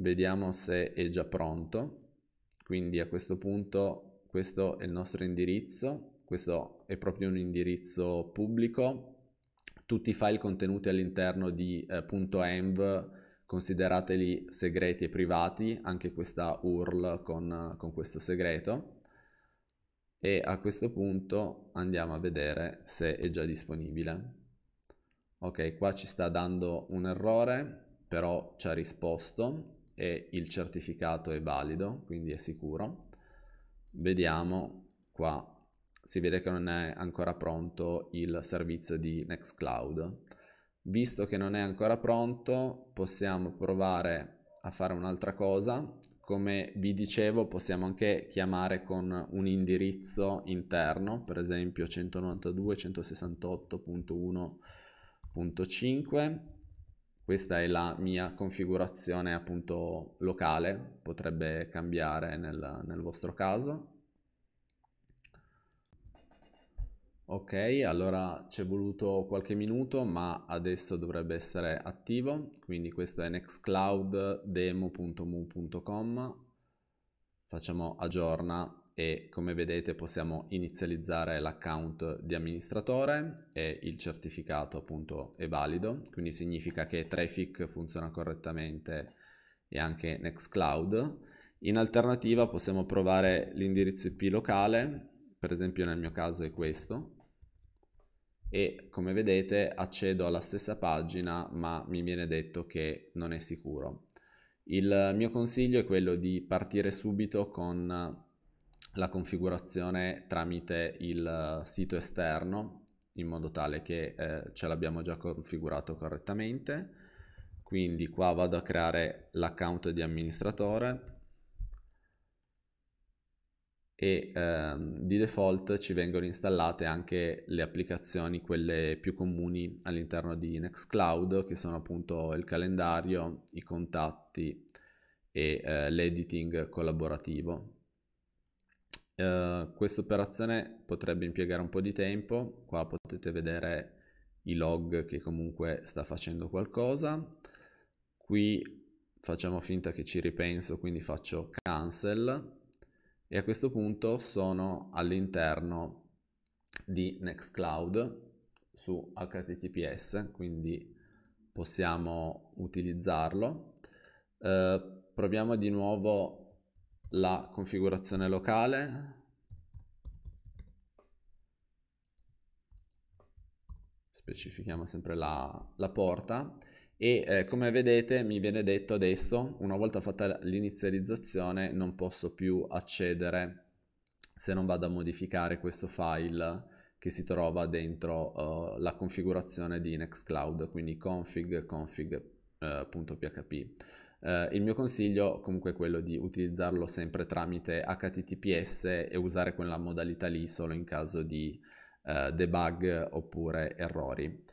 Vediamo se è già pronto. Quindi a questo punto questo è il nostro indirizzo, questo è proprio un indirizzo pubblico. Tutti i file contenuti all'interno di eh, .env considerateli segreti e privati, anche questa URL con, con questo segreto e a questo punto andiamo a vedere se è già disponibile. Ok, qua ci sta dando un errore, però ci ha risposto e il certificato è valido, quindi è sicuro. Vediamo qua, si vede che non è ancora pronto il servizio di Nextcloud. Visto che non è ancora pronto, possiamo provare a fare un'altra cosa. Come vi dicevo, possiamo anche chiamare con un indirizzo interno, per esempio 192.168.1.5 questa è la mia configurazione appunto locale, potrebbe cambiare nel, nel vostro caso. Ok, allora ci è voluto qualche minuto, ma adesso dovrebbe essere attivo, quindi questo è nextclouddemo.mu.com. Facciamo aggiorna e come vedete possiamo inizializzare l'account di amministratore e il certificato appunto è valido, quindi significa che Traffic funziona correttamente e anche Nextcloud. In alternativa possiamo provare l'indirizzo IP locale, per esempio nel mio caso è questo, e come vedete accedo alla stessa pagina ma mi viene detto che non è sicuro. Il mio consiglio è quello di partire subito con la configurazione tramite il eh, sito esterno in modo tale che eh, ce l'abbiamo già configurato correttamente quindi qua vado a creare l'account di amministratore e eh, di default ci vengono installate anche le applicazioni quelle più comuni all'interno di Nextcloud che sono appunto il calendario, i contatti e eh, l'editing collaborativo eh, questa operazione potrebbe impiegare un po' di tempo, qua potete vedere i log che comunque sta facendo qualcosa, qui facciamo finta che ci ripenso, quindi faccio cancel e a questo punto sono all'interno di Nextcloud su HTTPS, quindi possiamo utilizzarlo. Uh, proviamo di nuovo la configurazione locale specifichiamo sempre la, la porta e eh, come vedete mi viene detto adesso una volta fatta l'inizializzazione non posso più accedere se non vado a modificare questo file che si trova dentro uh, la configurazione di Nextcloud quindi config config.php eh, uh, Uh, il mio consiglio comunque è quello di utilizzarlo sempre tramite HTTPS e usare quella modalità lì solo in caso di uh, debug oppure errori.